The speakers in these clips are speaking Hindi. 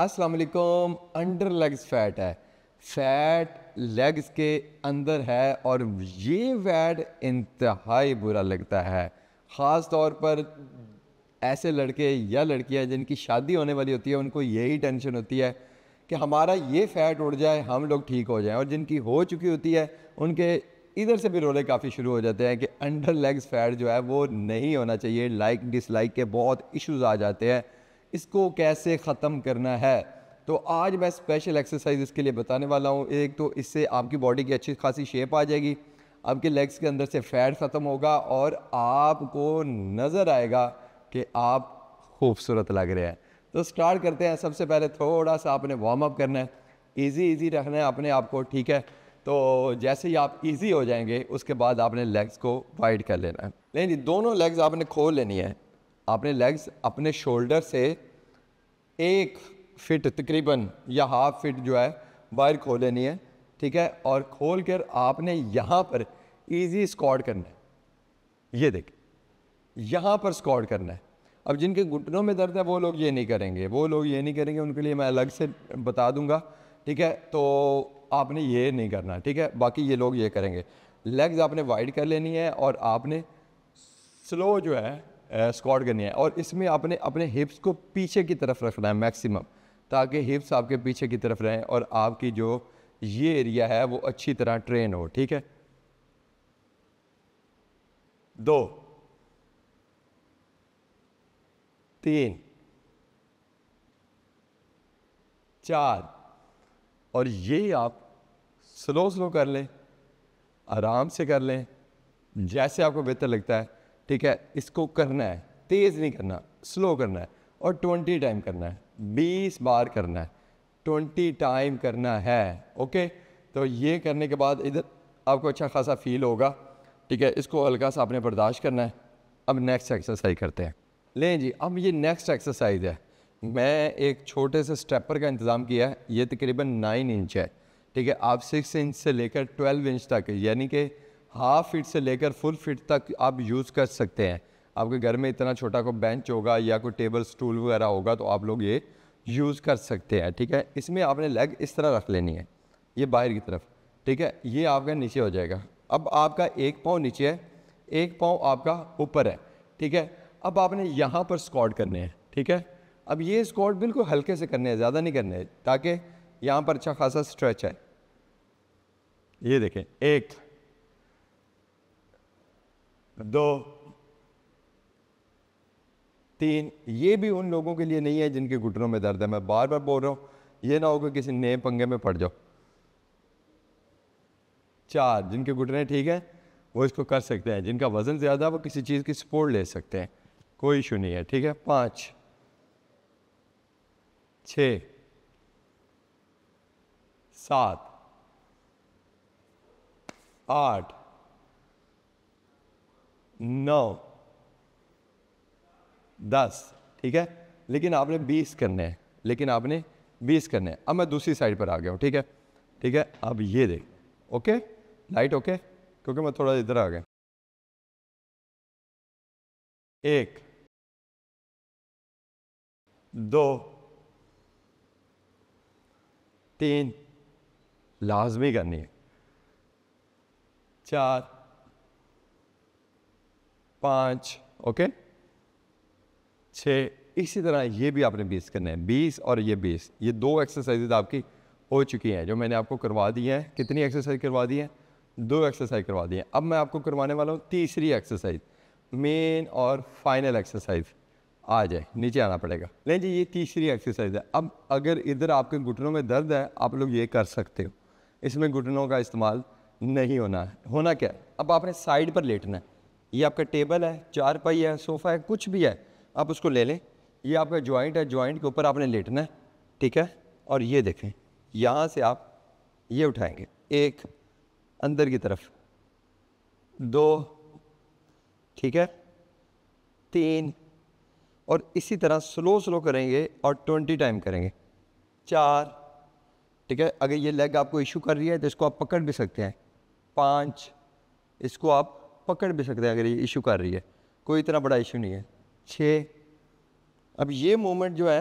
अस्सलाम वालेकुम अंडर लेग्स फैट है फैट लेग्स के अंदर है और ये फैट इंतहाई बुरा लगता है ख़ास तौर पर ऐसे लड़के या लड़कियां जिनकी शादी होने वाली होती है उनको यही टेंशन होती है कि हमारा ये फैट उड़ जाए हम लोग ठीक हो जाएं और जिनकी हो चुकी होती है उनके इधर से भी रोले काफ़ी शुरू हो जाते हैं कि अंडर लेग्स फैट जो है वो नहीं होना चाहिए लाइक डिसलाइक के बहुत इश्यूज आ जाते हैं इसको कैसे ख़त्म करना है तो आज मैं स्पेशल एक्सरसाइज इसके लिए बताने वाला हूँ एक तो इससे आपकी बॉडी की अच्छी खासी शेप आ जाएगी आपके लेग्स के अंदर से फैट ख़त्म होगा और आपको नज़र आएगा कि आप खूबसूरत लग रहे हैं तो स्टार्ट करते हैं सबसे पहले थोड़ा सा आपने वार्म अप करना है ईजी ईजी रखना है अपने आप को ठीक है तो जैसे ही आप इजी हो जाएंगे उसके बाद आपने लेग्स को वाइड कर लेना है नहीं दोनों लेग्स आपने खोल लेनी है आपने लेग्स अपने शोल्डर से एक फिट तकरीबन या हाफ फिट जो है वायर खोल लेनी है ठीक है और खोल कर आपने यहाँ पर इजी स्कॉट करना है ये देख यहाँ पर स्कॉट करना है अब जिनके घुटनों में दर्द है वो लोग ये नहीं करेंगे वो लोग ये नहीं करेंगे उनके लिए मैं अलग से बता दूंगा ठीक है तो आपने ये नहीं करना ठीक है बाकी ये लोग ये करेंगे लेग्स आपने वाइड कर लेनी है और आपने स्लो जो है स्क्वाड करनी है और इसमें आपने अपने हिप्स को पीछे की तरफ रखना है मैक्सिमम ताकि हिप्स आपके पीछे की तरफ रहें और आपकी जो ये एरिया है वो अच्छी तरह ट्रेन हो ठीक है दो तीन चार और ये आप स्लो स्लो कर लें आराम से कर लें जैसे आपको बेहतर लगता है ठीक है इसको करना है तेज़ नहीं करना स्लो करना है और ट्वेंटी टाइम करना है बीस बार करना है ट्वेंटी टाइम करना है ओके तो ये करने के बाद इधर आपको अच्छा खासा फील होगा ठीक है इसको हल्का सा आपने बर्दाश्त करना है अब नेक्स्ट एक्सरसाइज करते हैं लें जी अब ये नेक्स्ट एक्सरसाइज है मैं एक छोटे से स्टेपर का इंतज़ाम किया है ये तकरीबन नाइन इंच है ठीक है आप सिक्स इंच से लेकर ट्वेल्व इंच तक यानी कि हाफ फिट से लेकर फुल फिट तक आप यूज़ कर सकते हैं आपके घर में इतना छोटा कोई बेंच होगा या कोई टेबल स्टूल वगैरह होगा तो आप लोग ये यूज़ कर सकते हैं ठीक है इसमें आपने लेग इस तरह रख लेनी है ये बाहर की तरफ ठीक है ये आपका नीचे हो जाएगा अब आपका एक पाँव नीचे है एक पाँव आपका ऊपर है ठीक है अब आपने यहाँ पर स्कॉट करने हैं ठीक है अब ये स्कॉट बिल्कुल हल्के से करने हैं ज़्यादा नहीं करने हैं ताकि यहाँ पर अच्छा खासा स्ट्रेच है ये देखें एक दो तीन ये भी उन लोगों के लिए नहीं है जिनके घुटनों में दर्द है मैं बार बार बोल रहा हूँ ये ना हो कि किसी नए पंगे में पड़ जाओ चार जिनके घुटने ठीक है वो इसको कर सकते हैं जिनका वज़न ज़्यादा वो किसी चीज़ की सपोर्ट ले सकते हैं कोई इशू नहीं है ठीक है पाँच छ सात आठ नौ दस ठीक है लेकिन आपने बीस करने हैं लेकिन आपने बीस करने हैं अब मैं दूसरी साइड पर आ गया हूँ ठीक है ठीक है अब ये देख ओके लाइट ओके क्योंकि मैं थोड़ा इधर आ गया एक दो तीन लाजमी करनी है चार पाँच ओके छः इसी तरह ये भी आपने बीस करना है बीस और ये बीस ये दो एक्सरसाइजेज आपकी हो चुकी हैं जो मैंने आपको करवा दी हैं कितनी एक्सरसाइज करवा दी है दो एक्सरसाइज करवा दी है अब मैं आपको करवाने वाला हूँ तीसरी एक्सरसाइज मेन और फाइनल एक्सरसाइज आ जाए नीचे आना पड़ेगा नहीं जी ये तीसरी एक्सरसाइज है अब अगर इधर आपके घुटनों में दर्द है आप लोग ये कर सकते हो इसमें घुटनों का इस्तेमाल नहीं होना है होना क्या है अब आपने साइड पर लेटना है ये आपका टेबल है चार पाई है सोफ़ा है कुछ भी है आप उसको ले लें ये आपका जॉइंट है जॉइंट के ऊपर आपने लेटना है ठीक है और ये देखें यहाँ से आप ये उठाएंगे एक अंदर की तरफ दो ठीक है तीन और इसी तरह स्लो स्लो करेंगे और ट्वेंटी टाइम करेंगे चार ठीक है अगर ये लेग आपको इशू कर रही है तो इसको आप पकड़ भी सकते हैं पाँच इसको आप पकड़ भी सकते हैं अगर ये इशू कर रही है कोई इतना बड़ा इशू नहीं है छः अब ये मोमेंट जो है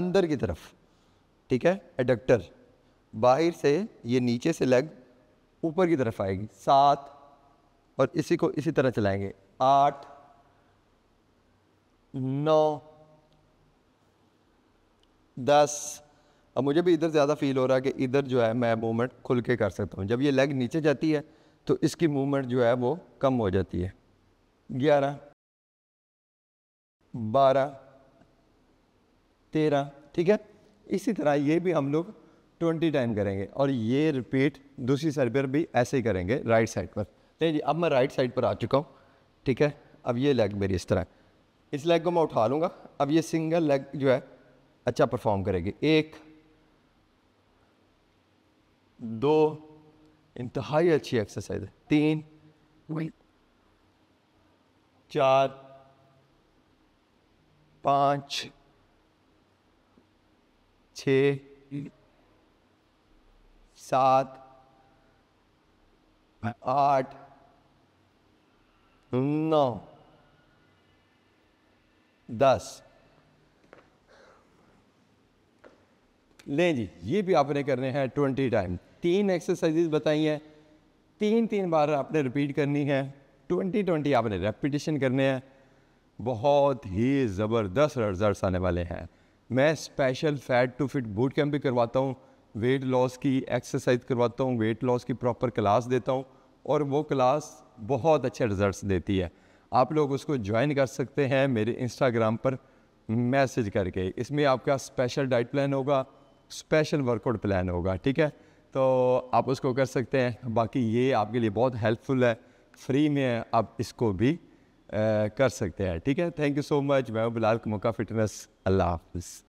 अंदर की तरफ ठीक है एडक्टर बाहर से ये नीचे से लेग ऊपर की तरफ आएगी सात और इसी को इसी तरह चलाएंगे आठ नौ दस अब मुझे भी इधर ज़्यादा फील हो रहा है कि इधर जो है मैं मोमेंट खुल के कर सकता हूँ जब ये लेग नीचे जाती है तो इसकी मूवमेंट जो है वो कम हो जाती है ग्यारह बारह तेरह ठीक है इसी तरह ये भी हम लोग ट्वेंटी टाइम करेंगे और ये रिपीट दूसरी साइड पर भी ऐसे ही करेंगे राइट साइड पर नहीं जी अब मैं राइट साइड पर आ चुका हूँ ठीक है अब ये लेग मेरी इस तरह इस लेग को मैं उठा लूँगा अब ये सिंगल लेग जो है अच्छा परफॉर्म करेगी एक दो इंतहाई अच्छी एक्सरसाइज है तीन चार पाँच छ सात आठ नौ दस लें जी ये भी आपने करने हैं ट्वेंटी टाइम तीन एक्सरसाइजेज बताई हैं तीन तीन बार आपने रिपीट करनी है ट्वेंटी ट्वेंटी आपने रेपिटेशन करने हैं बहुत ही ज़बरदस्त रिजल्ट आने वाले हैं मैं special fat to fit boot camp भी करवाता हूँ वेट लॉस की एक्सरसाइज करवाता हूँ वेट लॉस की प्रॉपर क्लास देता हूँ और वो क्लास बहुत अच्छे रिजल्ट देती है आप लोग उसको ज्वाइन कर सकते हैं मेरे इंस्टाग्राम पर मैसेज करके इसमें आपका स्पेशल डाइट प्लान होगा स्पेशल वर्कआउट प्लान होगा ठीक है तो आप उसको कर सकते हैं बाकी ये आपके लिए बहुत हेल्पफुल है फ्री में आप इसको भी आ, कर सकते हैं ठीक है थैंक यू सो मच मैं बिलाल मौका फिटनेस अल्लाह हाफ